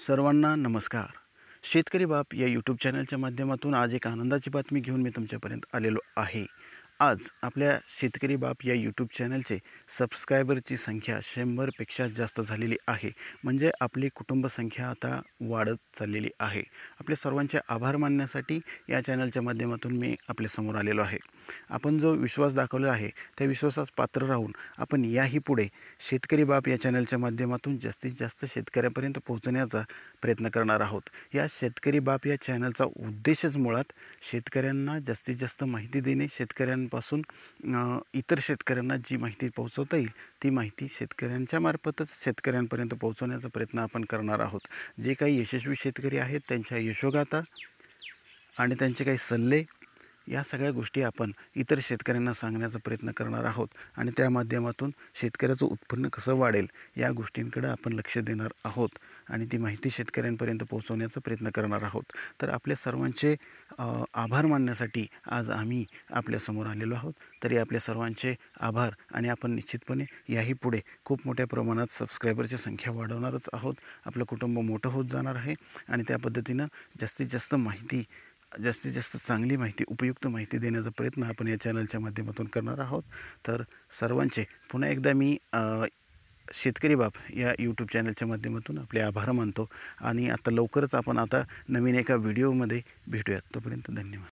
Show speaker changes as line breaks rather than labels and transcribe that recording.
सर्वांना नमस्कार शेतकरी बाप या यूट्यूब चॅनलच्या माध्यमातून आज एक आनंदाची बातमी घेऊन मी तुमच्यापर्यंत आलेलो आहे आज आपल्या शेतकरी बाप या यूट्यूब चॅनलचे सबस्क्रायबरची संख्या शंभरपेक्षा जास्त झालेली आहे म्हणजे आपली कुटुंबसंख्या आता वाढत चाललेली आहे आपल्या सर्वांचे आभार मानण्यासाठी या चॅनलच्या माध्यमातून मी आपल्यासमोर आलेलो आहे आपण जो विश्वास दाखवला आहे त्या विश्वासास पात्र राहून आपण याही पुढे शेतकरी बाप या चॅनलच्या माध्यमातून जास्तीत जास्त शेतकऱ्यांपर्यंत पोहोचण्याचा प्रयत्न करणार आहोत या शेतकरी बाप या चॅनलचा उद्देशच मुळात शेतकऱ्यांना जास्तीत जास्त माहिती देणे शेतकऱ्यां शेतकऱ्यांपासून इतर शेतकऱ्यांना जी माहिती पोहोचवता येईल ती माहिती शेतकऱ्यांच्या मार्फतच शेतकऱ्यांपर्यंत पोहोचवण्याचा प्रयत्न आपण करणार आहोत जे काही यशस्वी शेतकरी आहेत त्यांच्या यशोगाथा आणि त्यांचे काही सल्ले या सगळ्या गोष्टी आपण इतर शेतकऱ्यांना सांगण्याचा प्रयत्न करणार आहोत आणि त्या माध्यमातून शेतकऱ्याचं उत्पन्न कसं वाढेल या गोष्टींकडे आपण लक्ष देणार आहोत आणि ती माहिती शेतकऱ्यांपर्यंत पोहोचवण्याचा प्रयत्न करणार आहोत तर आपल्या सर्वांचे आभार मानण्यासाठी आज आम्ही आपल्यासमोर आलेलो आहोत तरी आपल्या सर्वांचे आभार आणि आपण निश्चितपणे याही पुढे खूप मोठ्या प्रमाणात सबस्क्रायबरची संख्या वाढवणारच आहोत आपलं कुटुंब मोठं होत जाणार आहे आणि त्या पद्धतीनं जास्तीत जास्त माहिती जास्तीत जास्त चांगली माहिती उपयुक्त माहिती देण्याचा प्रयत्न आपण या चॅनलच्या माध्यमातून करणार आहोत तर सर्वांचे पुन्हा एकदा मी शेतकरी बाप या यूट्यूब चॅनलच्या माध्यमातून आपले आभार मानतो आणि आता लवकरच आपण आता नवीन एका व्हिडिओमध्ये भेटूयात तोपर्यंत धन्यवाद